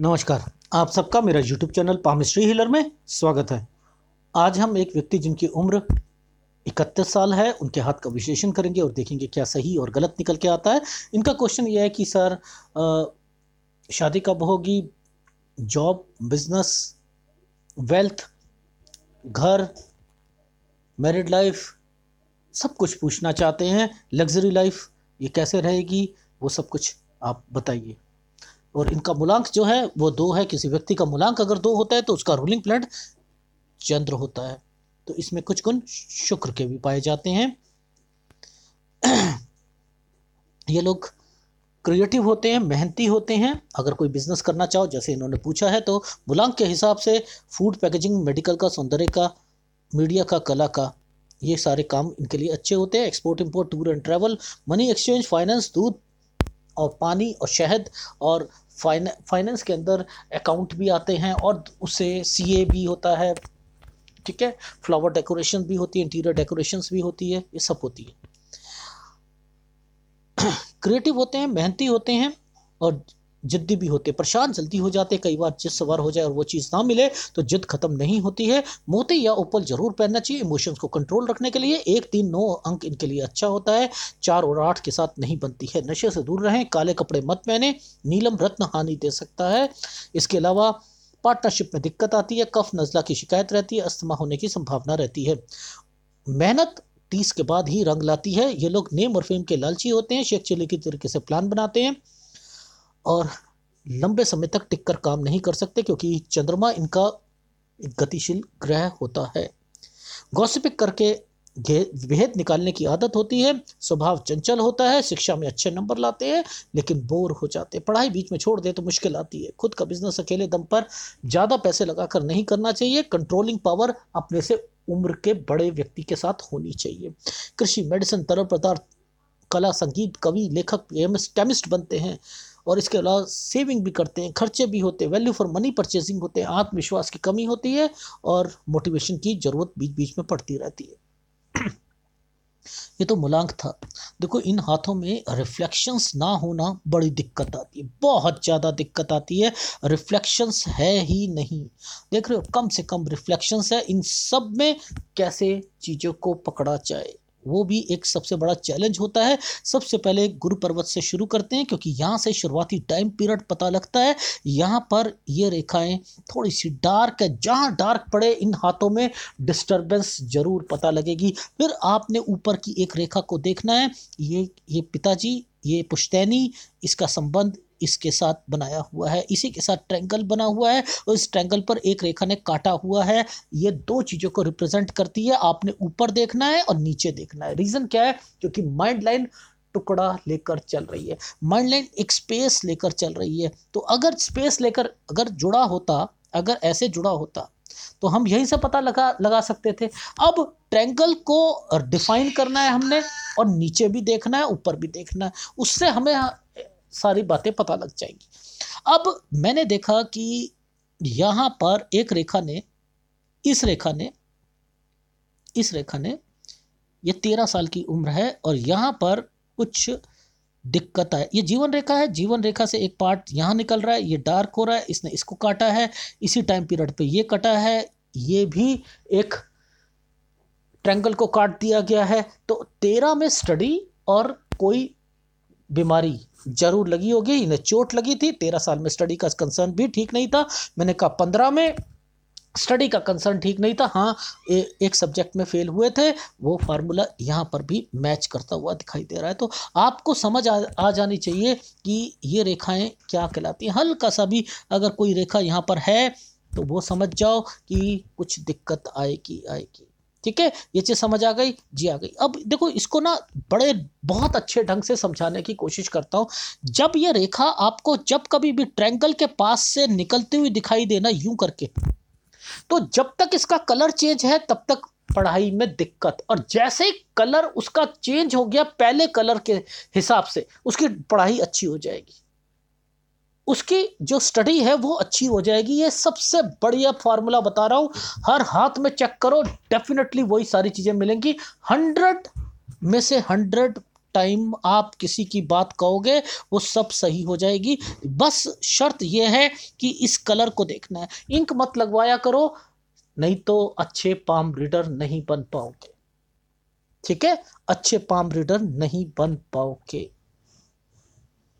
नमस्कार आप सबका मेरा यूट्यूब चैनल पामिस्ट्री हीलर में स्वागत है आज हम एक व्यक्ति जिनकी उम्र इकतीस साल है उनके हाथ का विश्लेषण करेंगे और देखेंगे क्या सही और गलत निकल के आता है इनका क्वेश्चन यह है कि सर शादी कब होगी जॉब बिजनेस वेल्थ घर मैरिड लाइफ सब कुछ पूछना चाहते हैं लग्जरी लाइफ ये कैसे रहेगी वो सब कुछ आप बताइए और इनका मूलांक जो है वो दो है किसी व्यक्ति का मूलांक अगर दो होता है तो उसका रूलिंग प्लैनेट चंद्र होता है तो इसमें कुछ गुण शुक्र के भी पाए जाते हैं ये लोग क्रिएटिव होते हैं मेहनती होते हैं अगर कोई बिजनेस करना चाहो जैसे इन्होंने पूछा है तो मूलांक के हिसाब से फूड पैकेजिंग मेडिकल का सौंदर्य का मीडिया का कला का ये सारे काम इनके लिए अच्छे होते हैं export import tour and travel money exchange finance दूध और पानी और शहद और फाइन फाइनेंस के अंदर अकाउंट भी आते हैं और उसे सी भी होता है ठीक है फ्लावर डेकोरेशन भी होती है इंटीरियर डेकोरेशन भी होती है ये सब होती है क्रिएटिव होते हैं मेहनती होते हैं और जिद्दी भी होते परेशान जल्दी हो जाते कई बार जिस सवार हो जाए और वो चीज़ ना मिले तो जिद खत्म नहीं होती है मोती या ओपल जरूर पहनना चाहिए इमोशंस को कंट्रोल रखने के लिए एक तीन नौ अंक इनके लिए अच्छा होता है चार और आठ के साथ नहीं बनती है नशे से दूर रहें काले कपड़े मत पहने नीलम रत्न हानि दे सकता है इसके अलावा पार्टनरशिप में दिक्कत आती है कफ नज़ला की शिकायत रहती है अस्थमा होने की संभावना रहती है मेहनत तीस के बाद ही रंग लाती है ये लोग नेम और फेम के लालची होते हैं शेख चिल्ली की तरीके से प्लान बनाते हैं और लंबे समय तक टिक कर काम नहीं कर सकते क्योंकि चंद्रमा इनका एक गतिशील ग्रह होता है गौसिपिक करके भेद निकालने की आदत होती है स्वभाव चंचल होता है शिक्षा में अच्छे नंबर लाते हैं लेकिन बोर हो जाते हैं पढ़ाई बीच में छोड़ दे तो मुश्किल आती है खुद का बिजनेस अकेले दम पर ज़्यादा पैसे लगाकर नहीं करना चाहिए कंट्रोलिंग पावर अपने से उम्र के बड़े व्यक्ति के साथ होनी चाहिए कृषि मेडिसिन तरल पदार्थ कला संगीत कवि लेखक एमएस केमिस्ट बनते हैं और इसके अलावा सेविंग भी करते हैं खर्चे भी होते हैं वैल्यू फॉर मनी परचेजिंग होते हैं आत्मविश्वास की कमी होती है और मोटिवेशन की ज़रूरत बीच बीच में पड़ती रहती है ये तो मूलांक था देखो इन हाथों में रिफ्लेक्शंस ना होना बड़ी दिक्कत आती है बहुत ज़्यादा दिक्कत आती है रिफ्लेक्शंस है ही नहीं देख रहे हो कम से कम रिफ्लेक्शंस है इन सब में कैसे चीज़ों को पकड़ा जाए वो भी एक सबसे बड़ा चैलेंज होता है सबसे पहले गुरु पर्वत से शुरू करते हैं क्योंकि यहाँ से शुरुआती टाइम पीरियड पता लगता है यहाँ पर ये रेखाएं थोड़ी सी डार्क है जहाँ डार्क पड़े इन हाथों में डिस्टर्बेंस ज़रूर पता लगेगी फिर आपने ऊपर की एक रेखा को देखना है ये ये पिताजी ये पुश्तैनी इसका संबंध इसके साथ बनाया हुआ है इसी के साथ ट्रैंगल बना हुआ है और इस ट्रैंगल पर एक रेखा ने काटा हुआ है ये दो चीज़ों को रिप्रेजेंट करती है आपने ऊपर देखना है और नीचे देखना है रीज़न क्या है क्योंकि माइंड लाइन टुकड़ा लेकर चल रही है माइंड लाइन एक स्पेस लेकर चल रही है तो अगर स्पेस लेकर अगर जुड़ा होता अगर ऐसे जुड़ा होता तो हम यहीं से पता लगा लगा सकते थे अब ट्रैंगल को डिफाइन करना है हमने और नीचे भी देखना है ऊपर भी देखना है उससे हमें सारी बातें पता लग जाएंगी अब मैंने देखा कि यहाँ पर एक रेखा ने इस रेखा ने इस रेखा ने ये तेरह साल की उम्र है और यहाँ पर कुछ दिक्कत है ये जीवन रेखा है जीवन रेखा से एक पार्ट यहाँ निकल रहा है ये डार्क हो रहा है इसने इसको काटा है इसी टाइम पीरियड पे ये कटा है ये भी एक ट्रैंगल को काट दिया गया है तो तेरह में स्टडी और कोई बीमारी जरूर लगी होगी इन्हें चोट लगी थी तेरह साल में स्टडी का कंसर्न भी ठीक नहीं था मैंने कहा पंद्रह में स्टडी का कंसर्न ठीक नहीं था हाँ ए, एक सब्जेक्ट में फेल हुए थे वो फार्मूला यहाँ पर भी मैच करता हुआ दिखाई दे रहा है तो आपको समझ आ, आ जानी चाहिए कि ये रेखाएं क्या कहलाती हैं हल्का सा भी अगर कोई रेखा यहाँ पर है तो वो समझ जाओ कि कुछ दिक्कत आएगी आएगी ठीक है ये चीज़ समझ आ गई जी आ गई अब देखो इसको ना बड़े बहुत अच्छे ढंग से समझाने की कोशिश करता हूँ जब ये रेखा आपको जब कभी भी ट्रैंगल के पास से निकलती हुई दिखाई देना यूं करके तो जब तक इसका कलर चेंज है तब तक पढ़ाई में दिक्कत और जैसे ही कलर उसका चेंज हो गया पहले कलर के हिसाब से उसकी पढ़ाई अच्छी हो जाएगी उसकी जो स्टडी है वो अच्छी हो जाएगी ये सबसे बढ़िया फार्मूला बता रहा हूँ हर हाथ में चेक करो डेफिनेटली वही सारी चीज़ें मिलेंगी हंड्रेड में से हंड्रेड टाइम आप किसी की बात कहोगे वो सब सही हो जाएगी बस शर्त यह है कि इस कलर को देखना है इंक मत लगवाया करो नहीं तो अच्छे पाम रीडर नहीं बन पाओगे ठीक है अच्छे पाम रीडर नहीं बन पाओगे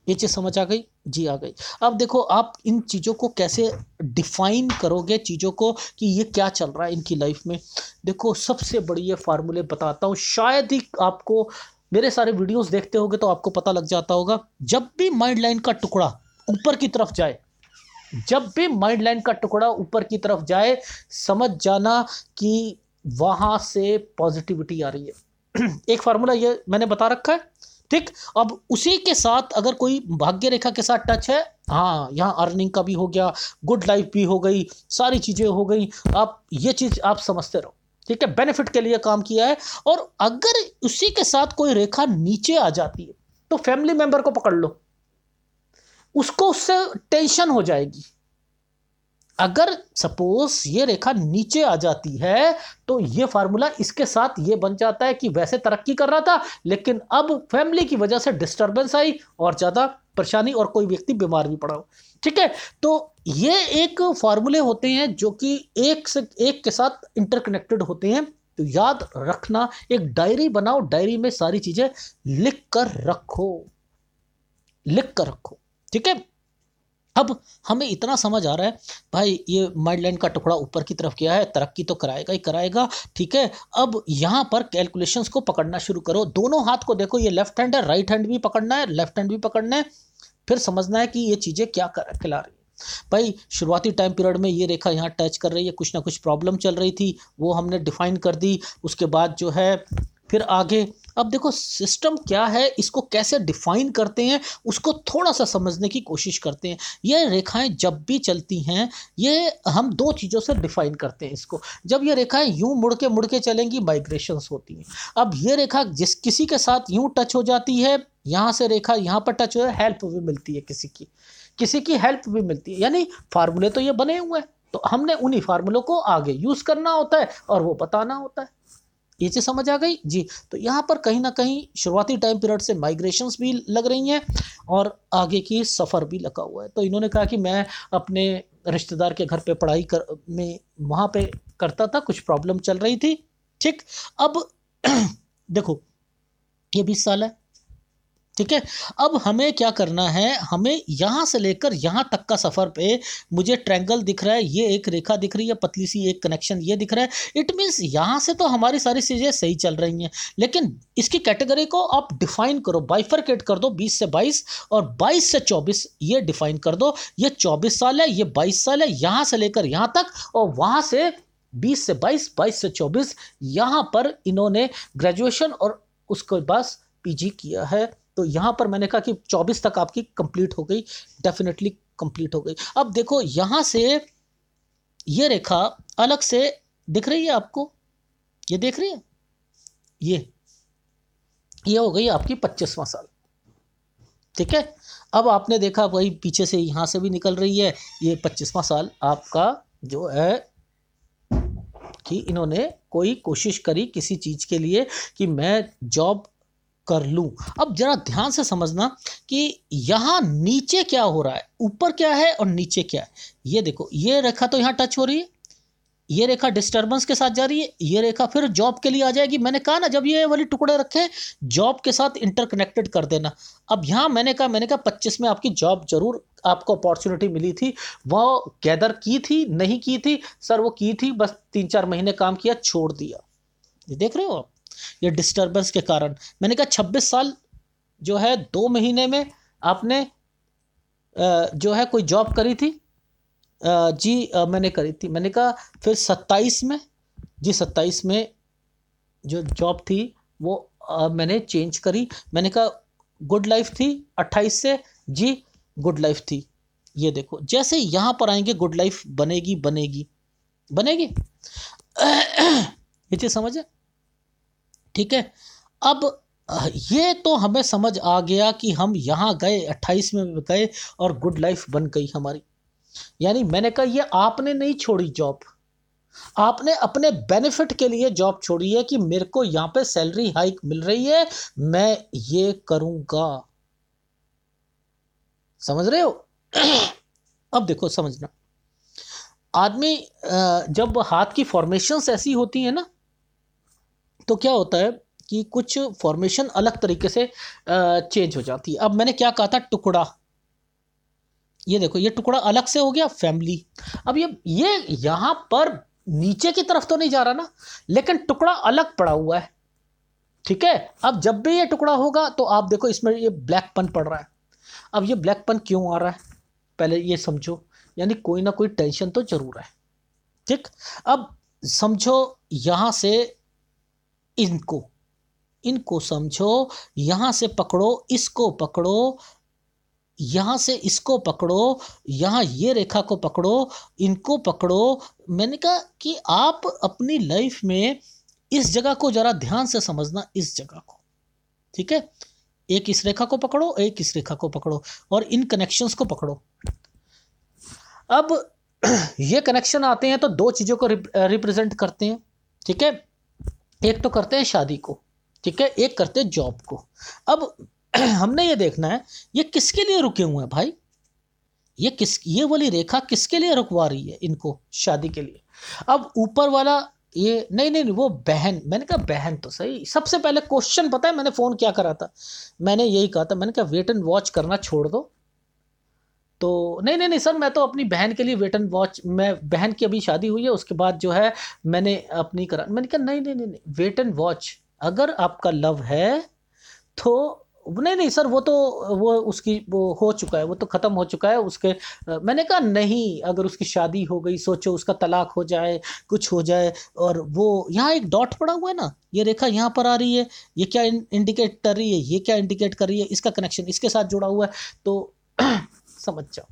ये चीज समझ आ गई जी आ गई अब देखो आप इन चीज़ों को कैसे डिफाइन करोगे चीज़ों को कि ये क्या चल रहा है इनकी लाइफ में देखो सबसे बड़ी ये फार्मूले बताता हूँ शायद ही आपको मेरे सारे वीडियोस देखते होगे तो आपको पता लग जाता होगा जब भी माइंड लाइन का टुकड़ा ऊपर की तरफ जाए जब भी माइंड लाइन का टुकड़ा ऊपर की तरफ जाए समझ जाना कि वहाँ से पॉजिटिविटी आ रही है एक फार्मूला ये मैंने बता रखा है ठीक अब उसी के साथ अगर कोई भाग्य रेखा के साथ टच है हाँ यहाँ अर्निंग का भी हो गया गुड लाइफ भी हो गई सारी चीज़ें हो गई आप ये चीज़ आप समझते रहो ठीक है बेनिफिट के लिए काम किया है और अगर उसी के साथ कोई रेखा नीचे आ जाती है तो फैमिली मेंबर को पकड़ लो उसको उससे टेंशन हो जाएगी अगर सपोज ये रेखा नीचे आ जाती है तो ये फार्मूला इसके साथ ये बन जाता है कि वैसे तरक्की कर रहा था लेकिन अब फैमिली की वजह से डिस्टर्बेंस आई और ज़्यादा परेशानी और कोई व्यक्ति बीमार भी पड़ा हो ठीक है तो ये एक फार्मूले होते हैं जो कि एक से एक के साथ इंटरकनेक्टेड होते हैं तो याद रखना एक डायरी बनाओ डायरी में सारी चीज़ें लिख कर रखो लिख कर रखो ठीक है अब हमें इतना समझ आ रहा है भाई ये माइंड का टुकड़ा ऊपर की तरफ गया है तरक्की तो कराएगा ही कराएगा ठीक है अब यहाँ पर कैलकुलेशन को पकड़ना शुरू करो दोनों हाथ को देखो ये लेफ्ट हैंड है राइट हैंड भी पकड़ना है लेफ्ट हैंड भी पकड़ना है फिर समझना है कि ये चीज़ें क्या कर खिला रही भाई शुरुआती टाइम पीरियड में ये रेखा यहाँ टच कर रही है कुछ ना कुछ प्रॉब्लम चल रही थी वो हमने डिफाइन कर दी उसके बाद जो है फिर आगे अब देखो सिस्टम क्या है इसको कैसे डिफाइन करते हैं उसको थोड़ा सा समझने की कोशिश करते हैं ये रेखाएं जब भी चलती हैं ये हम दो चीज़ों से डिफाइन करते हैं इसको जब ये रेखाएं यूं मुड़ के मुड़ के चलेंगी माइग्रेशंस होती हैं अब ये रेखा जिस किसी के साथ यूं टच हो जाती है यहाँ से रेखा यहाँ पर टच हो जाए हेल्प भी मिलती है किसी की किसी की हेल्प भी मिलती है यानी फार्मूले तो ये बने हुए हैं तो हमने उन्हीं फार्मूलों को आगे यूज़ करना होता है और वो बताना होता है ये चीज़ समझ आ गई जी तो यहाँ पर कहीं ना कहीं शुरुआती टाइम पीरियड से माइग्रेशंस भी लग रही हैं और आगे की सफ़र भी लगा हुआ है तो इन्होंने कहा कि मैं अपने रिश्तेदार के घर पे पढ़ाई कर में वहाँ पे करता था कुछ प्रॉब्लम चल रही थी ठीक अब देखो ये बीस साल है ठीक है अब हमें क्या करना है हमें यहाँ से लेकर यहाँ तक का सफ़र पे मुझे ट्रैंगल दिख रहा है ये एक रेखा दिख रही है पतली सी एक कनेक्शन ये दिख रहा है इट मीन्स यहाँ से तो हमारी सारी चीज़ें सही चल रही हैं लेकिन इसकी कैटेगरी को आप डिफाइन करो बाइफरकेट कर दो बीस से बाईस और बाईस से चौबीस ये डिफाइन कर दो ये चौबीस साल है ये बाईस साल है यहाँ से लेकर यहाँ तक और वहाँ से बीस से बाईस बाईस से चौबीस यहाँ पर इन्होंने ग्रेजुएशन और उसके बाद पी किया है तो यहाँ पर मैंने कहा कि 24 तक आपकी कंप्लीट हो गई डेफिनेटली कंप्लीट हो गई अब देखो यहाँ से ये रेखा अलग से दिख रही है आपको ये देख रही है ये ये हो गई आपकी पच्चीसवां साल ठीक है अब आपने देखा वही पीछे से यहाँ से भी निकल रही है ये पच्चीसवां साल आपका जो है कि इन्होंने कोई कोशिश करी किसी चीज़ के लिए कि मैं जॉब कर लूं अब ज़रा ध्यान से समझना कि यहाँ नीचे क्या हो रहा है ऊपर क्या है और नीचे क्या है ये देखो ये रेखा तो यहाँ टच हो रही है ये रेखा डिस्टरबेंस के साथ जा रही है ये रेखा फिर जॉब के लिए आ जाएगी मैंने कहा ना जब ये वाली टुकड़े रखे जॉब के साथ इंटरकनेक्टेड कर देना अब यहाँ मैंने कहा मैंने कहा पच्चीस में आपकी जॉब जरूर आपको अपॉर्चुनिटी मिली थी वह गैदर की थी नहीं की थी सर वो की थी बस तीन चार महीने काम किया छोड़ दिया ये देख रहे हो आप या डिस्टर्बेंस के कारण मैंने कहा छब्बीस साल जो है दो महीने में आपने जो है कोई जॉब करी थी जी मैंने करी थी मैंने कहा फिर सत्ताईस में जी सत्ताईस में जो जॉब थी वो मैंने चेंज करी मैंने कहा गुड लाइफ थी अट्ठाईस से जी गुड लाइफ थी ये देखो जैसे यहाँ पर आएंगे गुड लाइफ बनेगी बनेगी बनेगी ये चीज़ समझ है ठीक है अब ये तो हमें समझ आ गया कि हम यहाँ गए अट्ठाईस में गए और गुड लाइफ बन गई हमारी यानी मैंने कहा ये आपने नहीं छोड़ी जॉब आपने अपने बेनिफिट के लिए जॉब छोड़ी है कि मेरे को यहाँ पे सैलरी हाइक मिल रही है मैं ये करूँगा समझ रहे हो अब देखो समझना आदमी जब हाथ की फॉर्मेशंस ऐसी होती है ना तो क्या होता है कि कुछ फॉर्मेशन अलग तरीके से चेंज हो जाती है अब मैंने क्या कहा था टुकड़ा ये देखो ये टुकड़ा अलग से हो गया फैमिली अब ये ये यहाँ पर नीचे की तरफ तो नहीं जा रहा ना लेकिन टुकड़ा अलग पड़ा हुआ है ठीक है अब जब भी ये टुकड़ा होगा तो आप देखो इसमें ये ब्लैकपन पड़ रहा है अब ये ब्लैकपन क्यों आ रहा है पहले ये समझो यानी कोई ना कोई टेंशन तो जरूर है ठीक अब समझो यहाँ से इनको इनको समझो यहाँ से पकड़ो इसको पकड़ो यहाँ से इसको पकड़ो यहाँ ये रेखा को पकड़ो इनको पकड़ो मैंने कहा कि आप अपनी लाइफ में इस जगह को ज़रा ध्यान से समझना इस जगह को ठीक है एक इस रेखा को पकड़ो एक इस रेखा को पकड़ो और इन कनेक्शंस को पकड़ो अब ये कनेक्शन आते हैं तो दो चीज़ों को रिप्रेजेंट करते हैं ठीक है एक तो करते हैं शादी को ठीक है एक करते हैं जॉब को अब हमने ये देखना है ये किसके लिए रुके हुए हैं भाई ये किस ये वाली रेखा किसके लिए रुकवा रही है इनको शादी के लिए अब ऊपर वाला ये नहीं नहीं वो बहन मैंने कहा बहन तो सही सबसे पहले क्वेश्चन पता है मैंने फ़ोन क्या करा था मैंने यही कहा था मैंने कहा वेट एंड वॉच करना छोड़ दो तो नहीं नहीं नहीं सर मैं तो अपनी बहन के लिए वेट एंड वॉच मैं बहन की अभी शादी हुई है उसके बाद जो है मैंने अपनी करा मैंने कहा नहीं नहीं नहीं, नहीं वेट एंड वॉच अगर आपका लव है तो नहीं नहीं सर वो तो वो उसकी वो हो चुका है वो तो ख़त्म हो चुका है उसके मैंने कहा नहीं अगर उसकी शादी हो गई सोचो उसका तलाक हो जाए कुछ हो जाए और वो यहाँ एक डॉट पड़ा हुआ है ना ये रेखा यहाँ पर आ रही है ये क्या इंडिकेट कर रही है ये क्या इंडिकेट कर रही है इसका कनेक्शन इसके साथ जुड़ा हुआ है तो समझ जाओ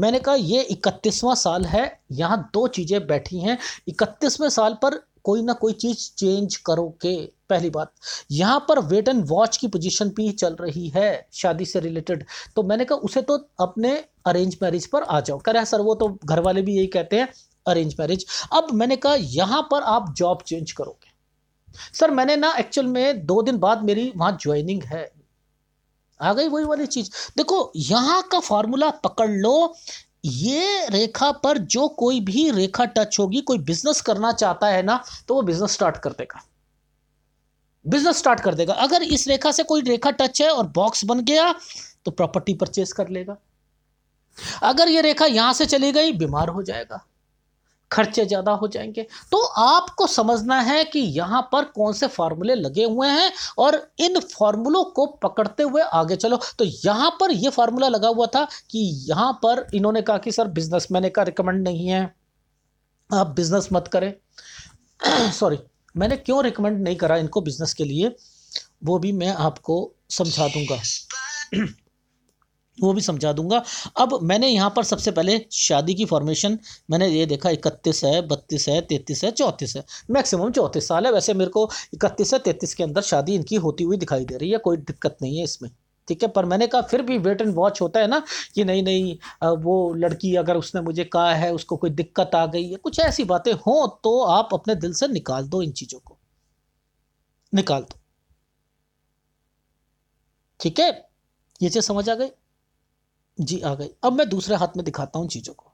मैंने कहा ये इकतीसवां साल है यहां दो चीज़ें बैठी हैं इकतीसवें साल पर कोई ना कोई चीज़ चेंज करो के पहली बात यहां पर वेट एंड वॉच की पोजीशन भी चल रही है शादी से रिलेटेड तो मैंने कहा उसे तो अपने अरेंज मैरिज पर आ जाओ कह रहे सर वो तो घर वाले भी यही कहते हैं अरेंज मैरिज अब मैंने कहा यहां पर आप जॉब चेंज करोगे सर मैंने ना एक्चुअल में दो दिन बाद मेरी वहां ज्वाइनिंग है आ गई वही वाली चीज देखो यहाँ का फॉर्मूला पकड़ लो ये रेखा पर जो कोई भी रेखा टच होगी कोई बिजनेस करना चाहता है ना तो वो बिजनेस स्टार्ट कर देगा बिजनेस स्टार्ट कर देगा अगर इस रेखा से कोई रेखा टच है और बॉक्स बन गया तो प्रॉपर्टी परचेस कर लेगा अगर ये रेखा यहां से चली गई बीमार हो जाएगा खर्चे ज़्यादा हो जाएंगे तो आपको समझना है कि यहाँ पर कौन से फार्मूले लगे हुए हैं और इन फार्मूलों को पकड़ते हुए आगे चलो तो यहाँ पर यह फार्मूला लगा हुआ था कि यहाँ पर इन्होंने कहा कि सर बिजनेस मैंने का रिकमेंड नहीं है आप बिजनेस मत करें सॉरी मैंने क्यों रिकमेंड नहीं करा इनको बिजनेस के लिए वो भी मैं आपको समझा दूंगा वो भी समझा दूंगा अब मैंने यहाँ पर सबसे पहले शादी की फॉर्मेशन मैंने ये देखा इकतीस है बत्तीस है तैंतीस है चौंतीस है मैक्सिमम चौंतीस साल है वैसे मेरे को इकतीस है तैंतीस के अंदर शादी इनकी होती हुई दिखाई दे रही है कोई दिक्कत नहीं है इसमें ठीक है पर मैंने कहा फिर भी वेट एंड वॉच होता है ना कि नहीं नहीं वो लड़की अगर उसने मुझे कहा है उसको कोई दिक्कत आ गई है कुछ ऐसी बातें हों तो आप अपने दिल से निकाल दो इन चीज़ों को निकाल दो ठीक है ये चीज़ समझ आ गई जी आ गई अब मैं दूसरे हाथ में दिखाता हूँ चीज़ों को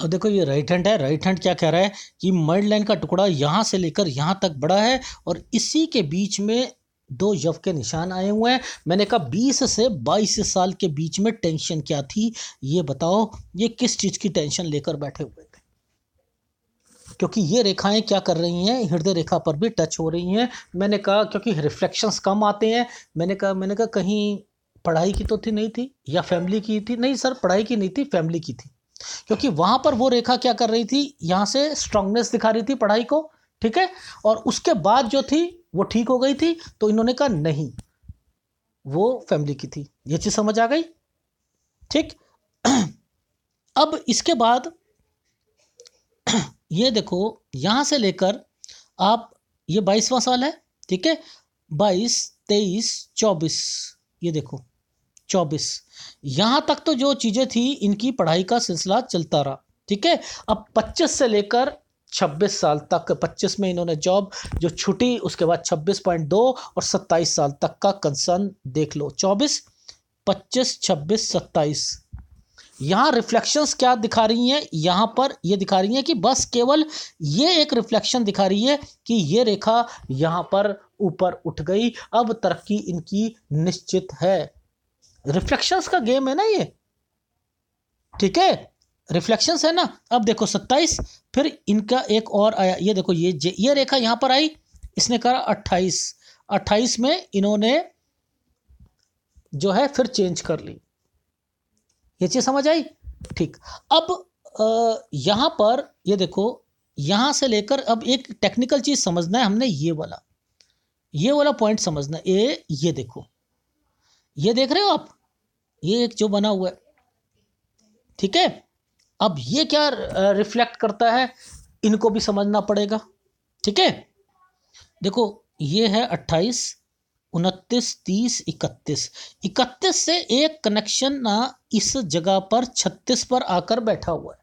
अब देखो ये राइट हैंड है राइट हैंड क्या कह रहा है कि मर्ड लाइन का टुकड़ा यहाँ से लेकर यहाँ तक बड़ा है और इसी के बीच में दो यव के निशान आए हुए हैं मैंने कहा 20 से 22 साल के बीच में टेंशन क्या थी ये बताओ ये किस चीज़ की टेंशन लेकर बैठे हुए थे क्योंकि ये रेखाएं क्या कर रही हैं हृदय रेखा पर भी टच हो रही हैं मैंने कहा क्योंकि रिफ्लेक्शंस कम आते हैं मैंने कहा मैंने कहा कहीं पढ़ाई की तो थी नहीं थी या फैमिली की थी नहीं सर पढ़ाई की नहीं थी फैमिली की थी क्योंकि वहां पर वो रेखा क्या कर रही थी यहां से स्ट्रांगनेस दिखा रही थी पढ़ाई को ठीक है और उसके बाद जो थी वो ठीक हो गई थी तो इन्होंने कहा नहीं वो फैमिली की थी ये चीज़ समझ आ गई ठीक अब इसके बाद ये देखो यहां से लेकर आप ये बाईसवां साल है ठीक है बाईस तेईस चौबीस ये देखो चौबीस यहाँ तक तो जो चीज़ें थी इनकी पढ़ाई का सिलसिला चलता रहा ठीक है अब पच्चीस से लेकर छब्बीस साल तक पच्चीस में इन्होंने जॉब जो छुटी उसके बाद छब्बीस पॉइंट दो और सत्ताईस साल तक का कंसर्न देख लो चौबीस पच्चीस छब्बीस सत्ताईस यहाँ रिफ्लेक्शंस क्या दिखा रही हैं यहाँ पर ये दिखा रही हैं कि बस केवल ये एक रिफ्लेक्शन दिखा रही है कि ये रेखा यहाँ पर ऊपर उठ गई अब तरक्की इनकी निश्चित है रिफ्लेक्शंस का गेम है ना ये ठीक है रिफ्लेक्शंस है ना अब देखो सत्ताईस फिर इनका एक और आया ये देखो ये जे, ये रेखा यहां पर आई इसने कहा अट्ठाईस अट्ठाईस में इन्होंने जो है फिर चेंज कर ली ये चीज़ समझ आई ठीक अब यहां पर ये देखो यहां से लेकर अब एक टेक्निकल चीज़ समझना है हमने ये वाला ये वाला पॉइंट समझना है ये देखो ये देख रहे हो आप ये एक जो बना हुआ है ठीक है अब ये क्या रिफ्लेक्ट करता है इनको भी समझना पड़ेगा ठीक है देखो ये है अट्ठाईस उनतीस तीस इकतीस इकतीस से एक कनेक्शन ना इस जगह पर छत्तीस पर आकर बैठा हुआ है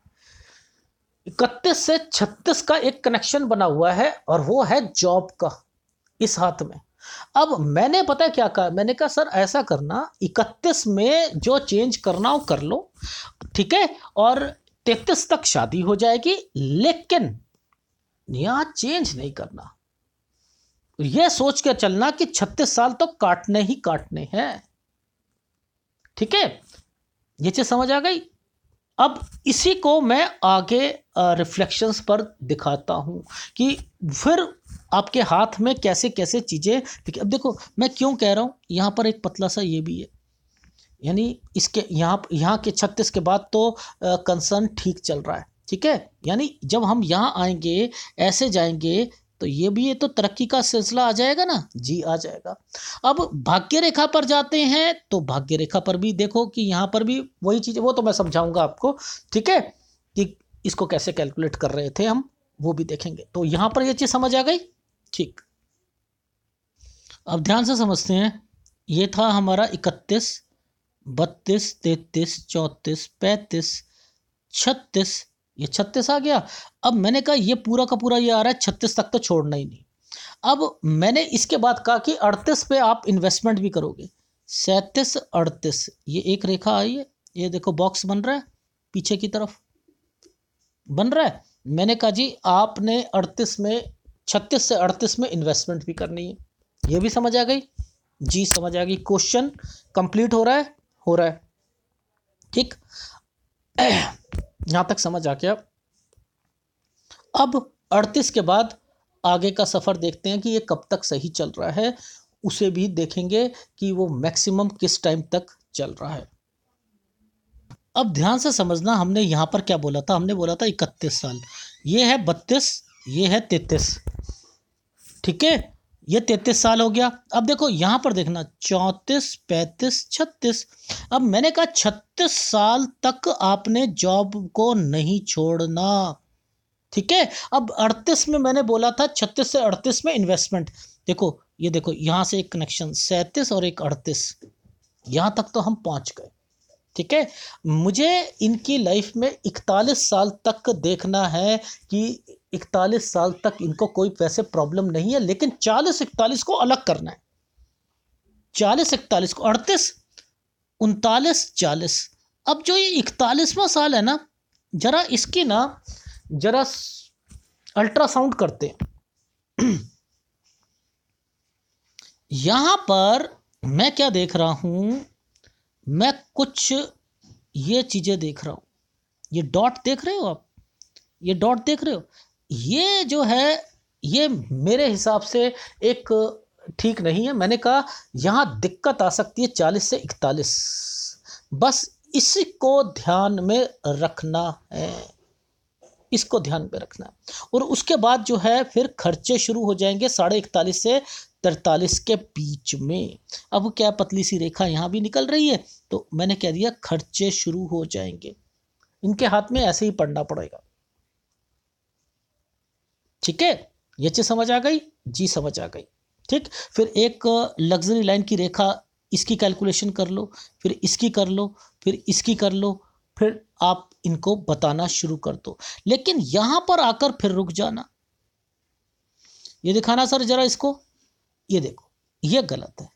इकतीस से छत्तीस का एक कनेक्शन बना हुआ है और वो है जॉब का इस हाथ में अब मैंने पता क्या कहा मैंने कहा सर ऐसा करना इकतीस में जो चेंज करना हो कर लो ठीक है और तैतीस तक शादी हो जाएगी लेकिन यहां चेंज नहीं करना यह सोच के चलना कि छत्तीस साल तो काटने ही काटने हैं ठीक है ये चीज समझ आ गई अब इसी को मैं आगे रिफ्लेक्शंस पर दिखाता हूँ कि फिर आपके हाथ में कैसे कैसे चीज़ें देखिए अब देखो मैं क्यों कह रहा हूँ यहाँ पर एक पतला सा ये भी है यानी इसके यहाँ यहाँ के छत्तीस के बाद तो कंसर्न ठीक चल रहा है ठीक है यानी जब हम यहाँ आएंगे ऐसे जाएंगे तो ये भी ये तो तरक्की का सिलसिला आ जाएगा ना जी आ जाएगा अब भाग्य रेखा पर जाते हैं तो भाग्य रेखा पर भी देखो कि यहाँ पर भी वही चीज़ वो तो मैं समझाऊंगा आपको ठीक है कि इसको कैसे कैलकुलेट कर रहे थे हम वो भी देखेंगे तो यहाँ पर ये चीज़ समझ आ गई ठीक अब ध्यान से समझते हैं ये था हमारा इकतीस बत्तीस तैतीस चौंतीस पैंतीस छत्तीस ये छत्तीस आ गया अब मैंने कहा ये पूरा का पूरा ये आ रहा है छत्तीस तक तो छोड़ना ही नहीं अब मैंने इसके बाद कहा कि अड़तीस पे आप इन्वेस्टमेंट भी करोगे सैंतीस अड़तीस ये एक रेखा आई है ये देखो बॉक्स बन रहा है पीछे की तरफ बन रहा है मैंने कहा जी आपने अड़तीस में छत्तीस से अड़तीस में इन्वेस्टमेंट भी करनी है ये भी समझ आ गई जी समझ आ गई क्वेश्चन कंप्लीट हो रहा है हो रहा है ठीक यहाँ तक समझ आ गया अब अड़तीस के बाद आगे का सफ़र देखते हैं कि ये कब तक सही चल रहा है उसे भी देखेंगे कि वो मैक्सिमम किस टाइम तक चल रहा है अब ध्यान से समझना हमने यहाँ पर क्या बोला था हमने बोला था इकतीस साल ये है बत्तीस ये है तैतीस ठीक है ये तैतीस साल हो गया अब देखो यहाँ पर देखना चौंतीस पैंतीस छत्तीस अब मैंने कहा छत्तीस साल तक आपने जॉब को नहीं छोड़ना ठीक है अब अड़तीस में मैंने बोला था छत्तीस से अड़तीस में इन्वेस्टमेंट देखो ये देखो यहाँ से एक कनेक्शन सैंतीस और एक अड़तीस यहाँ तक तो हम पहुँच गए ठीक है मुझे इनकी लाइफ में इकतालीस साल तक देखना है कि इकतालीस साल तक इनको कोई वैसे प्रॉब्लम नहीं है लेकिन चालीस इकतालीस को अलग करना है चालीस इकतालीस को अड़तीस उनतालीस चालीस अब जो ये इकतालीसवा साल है ना जरा इसकी ना जरा अल्ट्रासाउंड करते हैं यहां पर मैं क्या देख रहा हूं मैं कुछ ये चीज़ें देख रहा हूं ये डॉट देख रहे हो आप ये डॉट देख रहे हो ये जो है ये मेरे हिसाब से एक ठीक नहीं है मैंने कहा यहाँ दिक्कत आ सकती है चालीस से इकतालीस बस इसी को ध्यान में रखना है इसको ध्यान में रखना है और उसके बाद जो है फिर खर्चे शुरू हो जाएंगे साढ़े इकतालीस से तरतालीस के बीच में अब क्या पतली सी रेखा यहाँ भी निकल रही है तो मैंने कह दिया खर्चे शुरू हो जाएंगे इनके हाथ में ऐसे ही पढ़ना पड़ेगा ठीक है ये चीज़ समझ आ गई जी समझ आ गई ठीक फिर एक लग्जरी लाइन की रेखा इसकी कैलकुलेशन कर लो फिर इसकी कर लो फिर इसकी कर लो फिर आप इनको बताना शुरू कर दो लेकिन यहाँ पर आकर फिर रुक जाना ये दिखाना सर जरा इसको ये देखो ये गलत है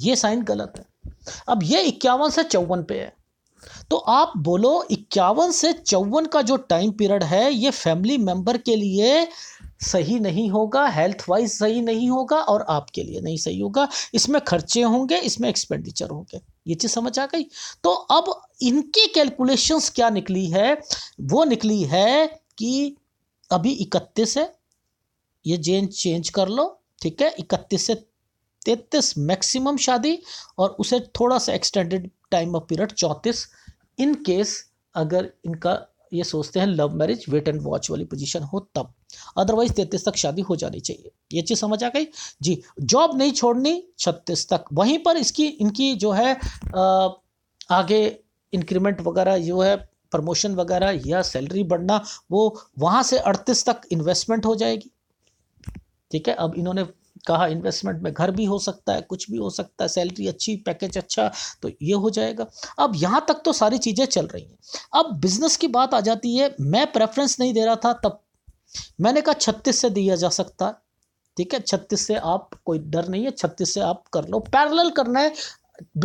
ये साइन गलत है अब ये इक्यावन से चौवन पे है तो आप बोलो इक्यावन से चौवन का जो टाइम पीरियड है ये फैमिली मेंबर के लिए सही नहीं होगा हेल्थ वाइज सही नहीं होगा और आपके लिए नहीं सही होगा इसमें खर्चे होंगे इसमें एक्सपेंडिचर होंगे ये चीज़ समझ आ गई तो अब इनकी कैलकुलेशंस क्या निकली है वो निकली है कि अभी इकतीस है ये जेन चेंज कर लो ठीक है इकतीस से तैतीस मैक्सिमम शादी और उसे थोड़ा सा एक्सटेंडेड टाइम ऑफ पीरियड चौंतीस इन केस अगर इनका ये सोचते हैं love marriage wait and watch वाली पोजीशन हो तब अदरवाइज तैतीस तक शादी हो जानी चाहिए ये चीज़ समझ आ गई जी जॉब नहीं छोड़नी छत्तीस तक वहीं पर इसकी इनकी जो है आगे इंक्रीमेंट वगैरह जो है प्रमोशन वगैरह या सैलरी बढ़ना वो वहां से अड़तीस तक इन्वेस्टमेंट हो जाएगी ठीक है अब इन्होंने कहा इन्वेस्टमेंट में घर भी हो सकता है कुछ भी हो सकता है सैलरी अच्छी पैकेज अच्छा तो ये हो जाएगा अब यहाँ तक तो सारी चीज़ें चल रही हैं अब बिजनेस की बात आ जाती है मैं प्रेफरेंस नहीं दे रहा था तब मैंने कहा छत्तीस से दिया जा सकता है ठीक है छत्तीस से आप कोई डर नहीं है छत्तीस से आप कर लो पैरेलल करना है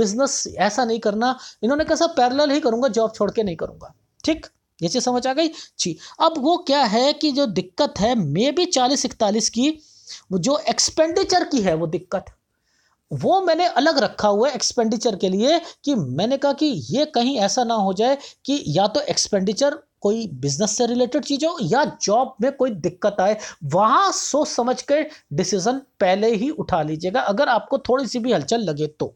बिजनेस ऐसा नहीं करना इन्होंने कहा सर पैरेलल ही करूँगा जॉब छोड़ के नहीं करूँगा ठीक ये चीज़ समझ आ गई जी अब वो क्या है कि जो दिक्कत है मे भी चालीस इकतालीस की वो जो एक्सपेंडिचर की है वो दिक्कत वो मैंने अलग रखा हुआ है एक्सपेंडिचर के लिए कि मैंने कहा कि ये कहीं ऐसा ना हो जाए कि या तो एक्सपेंडिचर कोई बिजनेस से रिलेटेड चीज़ हो या जॉब में कोई दिक्कत आए वहां सोच समझ के डिसीज़न पहले ही उठा लीजिएगा अगर आपको थोड़ी सी भी हलचल लगे तो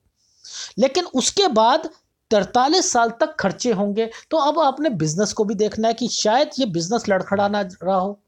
लेकिन उसके बाद तरतालीस साल तक खर्चे होंगे तो अब आपने बिजनेस को भी देखना है कि शायद ये बिजनेस लड़खड़ा ना रहा हो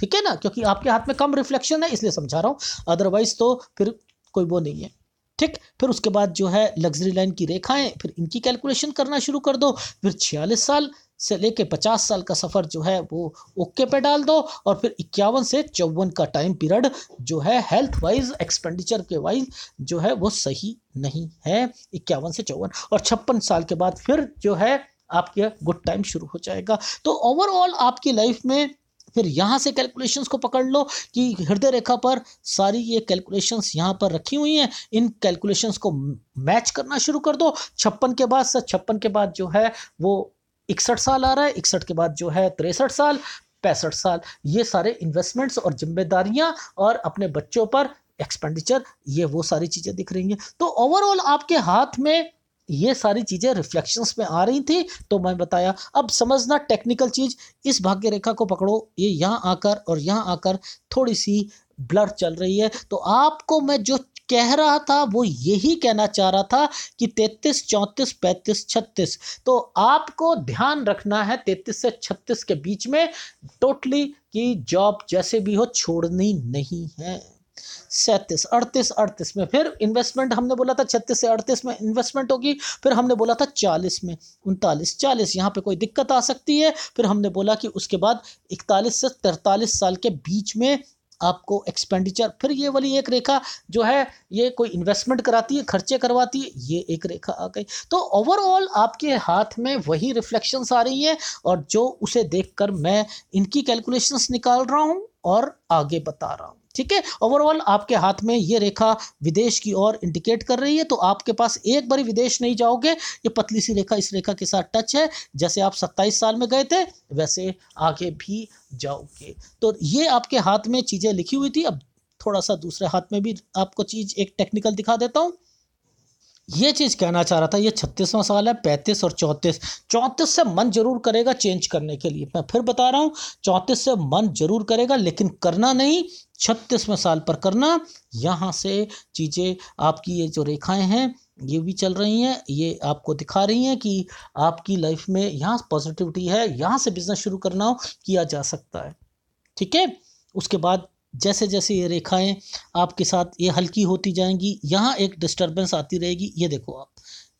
ठीक है ना क्योंकि आपके हाथ में कम रिफ्लेक्शन है इसलिए समझा रहा हूँ अदरवाइज तो फिर कोई वो नहीं है ठीक फिर उसके बाद जो है लग्जरी लाइन की रेखाएं फिर इनकी कैलकुलेशन करना शुरू कर दो फिर छियालीस साल से लेके पचास साल का सफ़र जो है वो ओके पे डाल दो और फिर इक्यावन से चौवन का टाइम पीरियड जो है हेल्थ वाइज एक्सपेंडिचर के वाइज जो है वो सही नहीं है इक्यावन से चौवन और छप्पन साल के बाद फिर जो है आपके गुड टाइम शुरू हो जाएगा तो ओवरऑल आपकी लाइफ में फिर यहाँ से कैलकुलेशंस को पकड़ लो कि हृदय रेखा पर सारी ये कैलकुलेशंस यहाँ पर रखी हुई हैं इन कैलकुलेशंस को मैच करना शुरू कर दो छप्पन के बाद सर छप्पन के बाद जो है वो इकसठ साल आ रहा है इकसठ के बाद जो है तिरसठ साल पैंसठ साल ये सारे इन्वेस्टमेंट्स और जिम्मेदारियाँ और अपने बच्चों पर एक्सपेंडिचर ये वो सारी चीज़ें दिख रही हैं तो ओवरऑल आपके हाथ में ये सारी चीज़ें रिफ्लेक्शंस में आ रही थी तो मैं बताया अब समझना टेक्निकल चीज़ इस भाग्य रेखा को पकड़ो ये यहाँ आकर और यहाँ आकर थोड़ी सी ब्लर चल रही है तो आपको मैं जो कह रहा था वो यही कहना चाह रहा था कि 33, 34, 35, 36 तो आपको ध्यान रखना है 33 से 36 के बीच में टोटली कि जॉब जैसे भी हो छोड़नी नहीं है सैंतीस अड़तीस अड़तीस में फिर इन्वेस्टमेंट हमने बोला था छत्तीस से अड़तीस में इन्वेस्टमेंट होगी फिर हमने बोला था चालीस में उनतालीस चालीस यहाँ पे कोई दिक्कत आ सकती है फिर हमने बोला कि उसके बाद इकतालीस से तैतालीस साल के बीच में आपको एक्सपेंडिचर फिर ये वाली एक रेखा जो है ये कोई इन्वेस्टमेंट कराती है खर्चे करवाती है ये एक रेखा आ गई तो ओवरऑल आपके हाथ में वही रिफ्लेक्शंस आ रही है और जो उसे देखकर मैं इनकी कैलकुलेशंस निकाल रहा हूँ और आगे बता रहा हूँ ठीक है ओवरऑल आपके हाथ में ये रेखा विदेश की ओर इंडिकेट कर रही है तो आपके पास एक बार विदेश नहीं जाओगे ये पतली सी रेखा इस रेखा के साथ टच है जैसे आप सत्ताईस साल में गए थे वैसे आगे भी जाओगे तो ये आपके हाथ में चीज़ें लिखी हुई थी अब थोड़ा सा दूसरे हाथ में भी आपको चीज़ एक टेक्निकल दिखा देता हूँ ये चीज़ कहना चाह रहा था ये छत्तीसवां साल है पैंतीस और चौंतीस चौंतीस से मन जरूर करेगा चेंज करने के लिए मैं फिर बता रहा हूँ चौंतीस से मन जरूर करेगा लेकिन करना नहीं छत्तीसवें साल पर करना यहाँ से चीज़ें आपकी ये जो रेखाएं हैं ये भी चल रही हैं ये आपको दिखा रही हैं कि आपकी लाइफ में यहाँ पॉजिटिविटी है यहाँ से बिजनेस शुरू करना हो किया जा सकता है ठीक है उसके बाद जैसे जैसे ये रेखाएं आपके साथ ये हल्की होती जाएंगी यहाँ एक डिस्टर्बेंस आती रहेगी ये देखो आप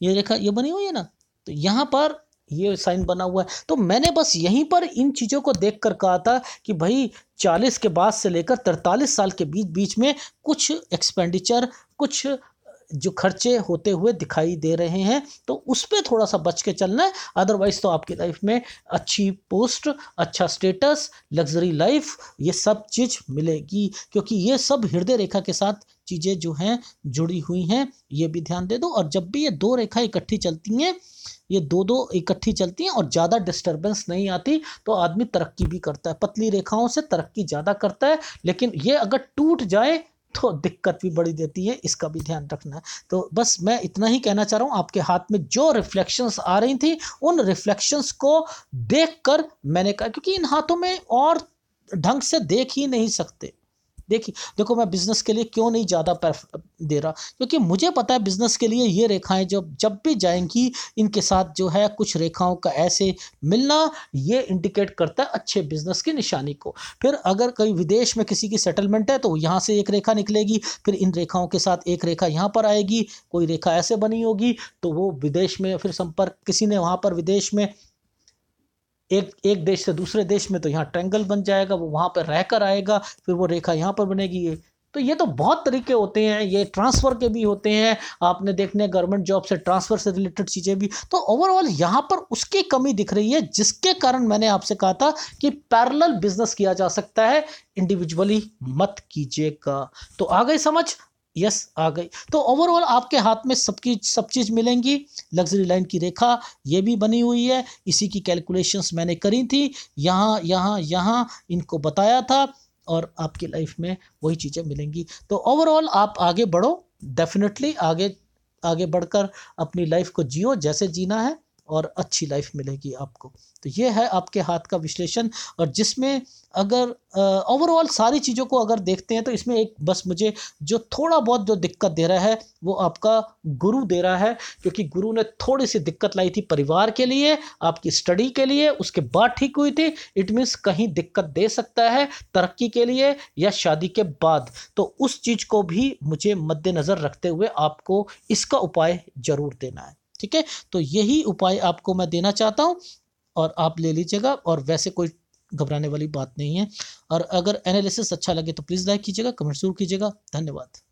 ये रेखा ये बनी हुई है ना तो यहाँ पर ये साइन बना हुआ है तो मैंने बस यहीं पर इन चीज़ों को देख कर कहा था कि भाई चालीस के बाद से लेकर तरतालीस साल के बीच बीच में कुछ एक्सपेंडिचर कुछ जो खर्चे होते हुए दिखाई दे रहे हैं तो उस पर थोड़ा सा बच के चलना है अदरवाइज तो आपकी लाइफ में अच्छी पोस्ट अच्छा स्टेटस लग्जरी लाइफ ये सब चीज़ मिलेगी क्योंकि ये सब हृदय रेखा के साथ चीज़ें जो हैं जुड़ी हुई हैं ये भी ध्यान दे दो और जब भी ये दो रेखा इकट्ठी चलती हैं ये दो दो इकट्ठी चलती हैं और ज़्यादा डिस्टरबेंस नहीं आती तो आदमी तरक्की भी करता है पतली रेखाओं से तरक्की ज़्यादा करता है लेकिन ये अगर टूट जाए तो दिक्कत भी बड़ी देती है इसका भी ध्यान रखना है तो बस मैं इतना ही कहना चाह रहा हूँ आपके हाथ में जो रिफ्लेक्शंस आ रही थी उन रिफ्लेक्शंस को देख कर मैंने कहा क्योंकि इन हाथों में और ढंग से देख ही नहीं सकते देखिए देखो मैं बिज़नेस के लिए क्यों नहीं ज़्यादा दे रहा क्योंकि मुझे पता है बिज़नेस के लिए ये रेखाएं जब जब भी जाएंगी इनके साथ जो है कुछ रेखाओं का ऐसे मिलना ये इंडिकेट करता है अच्छे बिज़नेस की निशानी को फिर अगर कहीं विदेश में किसी की सेटलमेंट है तो यहाँ से एक रेखा निकलेगी फिर इन रेखाओं के साथ एक रेखा यहाँ पर आएगी कोई रेखा ऐसे बनी होगी तो वो विदेश में फिर संपर्क किसी ने वहाँ पर विदेश में एक एक देश से दूसरे देश में तो यहाँ ट्रैंगल बन जाएगा वो वहाँ पर रह कर आएगा फिर वो रेखा यहाँ पर बनेगी ये तो ये तो बहुत तरीके होते हैं ये ट्रांसफ़र के भी होते हैं आपने देखने गवर्नमेंट जॉब से ट्रांसफ़र से रिलेटेड चीज़ें भी तो ओवरऑल यहाँ पर उसकी कमी दिख रही है जिसके कारण मैंने आपसे कहा था कि पैरल बिजनेस किया जा सकता है इंडिविजुअली मत कीजिएगा तो आ गई समझ यस आ गई तो ओवरऑल आपके हाथ में सबकी सब चीज़ मिलेंगी लग्जरी लाइन की रेखा ये भी बनी हुई है इसी की कैलकुलेशंस मैंने करी थी यहाँ यहाँ यहाँ इनको बताया था और आपकी लाइफ में वही चीज़ें मिलेंगी तो ओवरऑल आप आगे बढ़ो डेफिनेटली आगे आगे बढ़कर अपनी लाइफ को जियो जैसे जीना है और अच्छी लाइफ मिलेगी आपको तो ये है आपके हाथ का विश्लेषण और जिसमें अगर ओवरऑल सारी चीज़ों को अगर देखते हैं तो इसमें एक बस मुझे जो थोड़ा बहुत जो दिक्कत दे रहा है वो आपका गुरु दे रहा है क्योंकि गुरु ने थोड़ी सी दिक्कत लाई थी परिवार के लिए आपकी स्टडी के लिए उसके बाद ठीक हुई थी इट मीन्स कहीं दिक्कत दे सकता है तरक्की के लिए या शादी के बाद तो उस चीज़ को भी मुझे मद्देनज़र रखते हुए आपको इसका उपाय ज़रूर देना है ठीक है तो यही उपाय आपको मैं देना चाहता हूँ और आप ले लीजिएगा और वैसे कोई घबराने वाली बात नहीं है और अगर एनालिसिस अच्छा लगे तो प्लीज़ लाइक कीजिएगा कमेंट जरूर कीजिएगा धन्यवाद